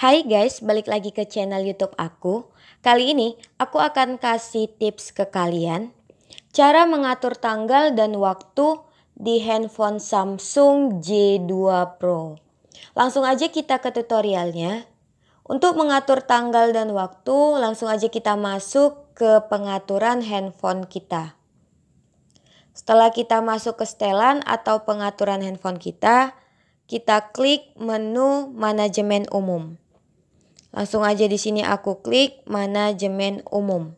Hai guys, balik lagi ke channel YouTube aku. Kali ini aku akan kasih tips ke kalian cara mengatur tanggal dan waktu di handphone Samsung J2 Pro. Langsung aja kita ke tutorialnya. Untuk mengatur tanggal dan waktu, langsung aja kita masuk ke pengaturan handphone kita. Setelah kita masuk ke setelan atau pengaturan handphone kita, kita klik menu manajemen umum. Langsung aja di sini aku klik manajemen umum.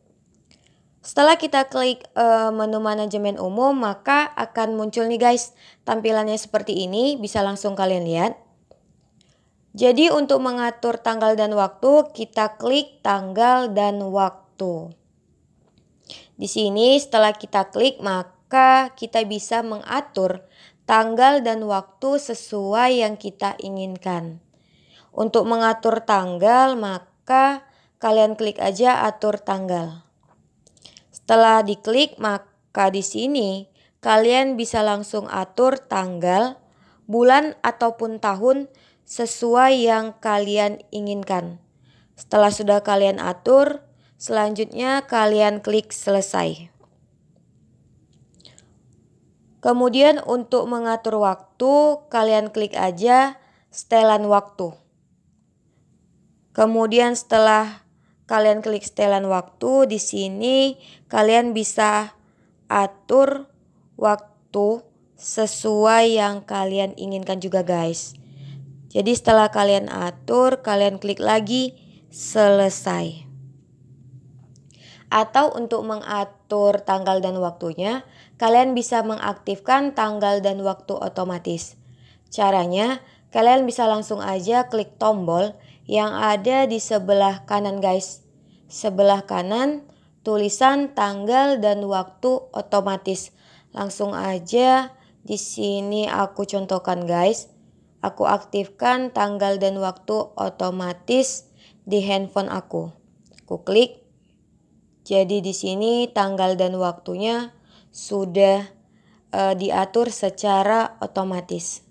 Setelah kita klik uh, menu manajemen umum, maka akan muncul nih guys, tampilannya seperti ini, bisa langsung kalian lihat. Jadi untuk mengatur tanggal dan waktu, kita klik tanggal dan waktu. Di sini setelah kita klik, maka kita bisa mengatur tanggal dan waktu sesuai yang kita inginkan. Untuk mengatur tanggal, maka kalian klik aja atur tanggal. Setelah diklik, maka di sini kalian bisa langsung atur tanggal, bulan ataupun tahun sesuai yang kalian inginkan. Setelah sudah kalian atur, selanjutnya kalian klik selesai. Kemudian untuk mengatur waktu, kalian klik aja setelan waktu. Kemudian setelah kalian klik setelan waktu di sini kalian bisa atur waktu sesuai yang kalian inginkan juga guys. Jadi setelah kalian atur, kalian klik lagi selesai. Atau untuk mengatur tanggal dan waktunya, kalian bisa mengaktifkan tanggal dan waktu otomatis. Caranya, kalian bisa langsung aja klik tombol yang ada di sebelah kanan guys. Sebelah kanan tulisan tanggal dan waktu otomatis. Langsung aja di sini aku contohkan guys. Aku aktifkan tanggal dan waktu otomatis di handphone aku. Aku klik. Jadi di sini tanggal dan waktunya sudah uh, diatur secara otomatis.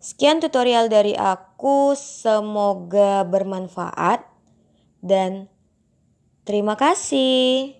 Sekian tutorial dari aku, semoga bermanfaat dan terima kasih.